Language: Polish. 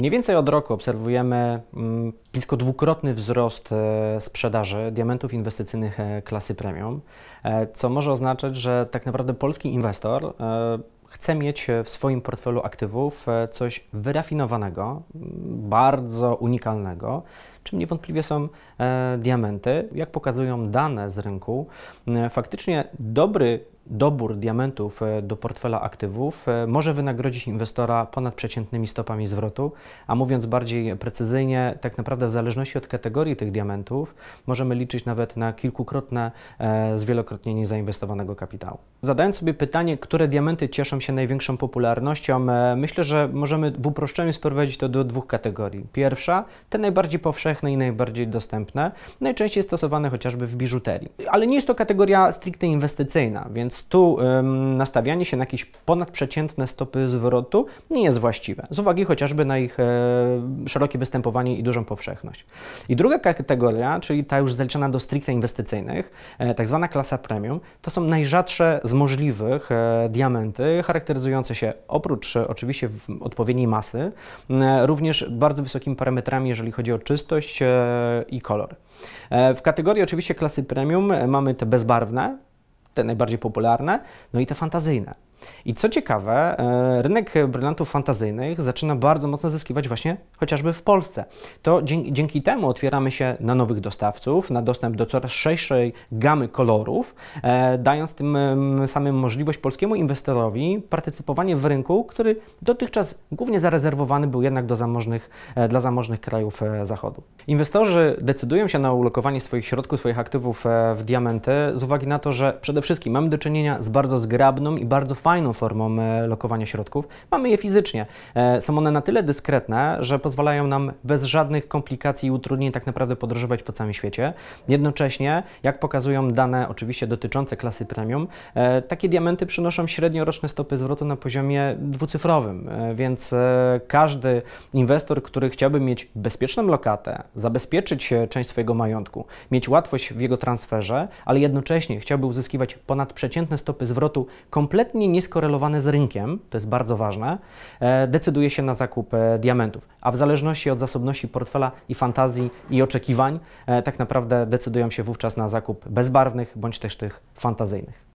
Mniej więcej od roku obserwujemy mm, blisko dwukrotny wzrost e, sprzedaży diamentów inwestycyjnych e, klasy premium, e, co może oznaczać, że tak naprawdę polski inwestor chce mieć w swoim portfelu aktywów coś wyrafinowanego, bardzo unikalnego, czym niewątpliwie są e, diamenty. Jak pokazują dane z rynku, e, faktycznie dobry dobór diamentów e, do portfela aktywów e, może wynagrodzić inwestora ponad przeciętnymi stopami zwrotu, a mówiąc bardziej precyzyjnie, tak naprawdę w zależności od kategorii tych diamentów możemy liczyć nawet na kilkukrotne e, zwielokrotnienie zainwestowanego kapitału. Zadając sobie pytanie, które diamenty cieszą się największą popularnością, myślę, że możemy w uproszczeniu sprowadzić to do dwóch kategorii. Pierwsza, te najbardziej powszechne powszechne i najbardziej dostępne, najczęściej stosowane chociażby w biżuterii. Ale nie jest to kategoria stricte inwestycyjna, więc tu ym, nastawianie się na jakieś ponadprzeciętne stopy zwrotu nie jest właściwe, z uwagi chociażby na ich e, szerokie występowanie i dużą powszechność. I druga kategoria, czyli ta już zaliczana do stricte inwestycyjnych, e, tak zwana klasa premium, to są najrzadsze z możliwych e, diamenty, charakteryzujące się oprócz e, oczywiście odpowiedniej masy, również bardzo wysokimi parametrami, jeżeli chodzi o czystość, wartość e, i kolor. E, w kategorii oczywiście klasy premium e, mamy te bezbarwne, te najbardziej popularne, no i te fantazyjne. I co ciekawe, e, rynek brylantów fantazyjnych zaczyna bardzo mocno zyskiwać właśnie chociażby w Polsce. To dzięki, dzięki temu otwieramy się na nowych dostawców, na dostęp do coraz szerszej gamy kolorów, e, dając tym mm, samym możliwość polskiemu inwestorowi partycypowanie w rynku, który dotychczas głównie zarezerwowany był jednak do zamożnych, e, dla zamożnych krajów Zachodu. Inwestorzy decydują się na ulokowanie swoich środków, swoich aktywów w diamenty z uwagi na to, że przede wszystkim mamy do czynienia z bardzo zgrabną i bardzo fajną fajną formą e, lokowania środków. Mamy je fizycznie. E, są one na tyle dyskretne, że pozwalają nam bez żadnych komplikacji i utrudnień tak naprawdę podróżować po całym świecie. Jednocześnie, jak pokazują dane oczywiście dotyczące klasy premium, e, takie diamenty przynoszą średnio roczne stopy zwrotu na poziomie dwucyfrowym, więc każdy inwestor, który chciałby mieć bezpieczną lokatę, zabezpieczyć część swojego majątku, mieć łatwość w jego transferze, ale jednocześnie chciałby uzyskiwać ponadprzeciętne stopy zwrotu, kompletnie nie nieskorelowane z rynkiem, to jest bardzo ważne, e, decyduje się na zakup diamentów. A w zależności od zasobności portfela i fantazji i oczekiwań, e, tak naprawdę decydują się wówczas na zakup bezbarwnych bądź też tych fantazyjnych.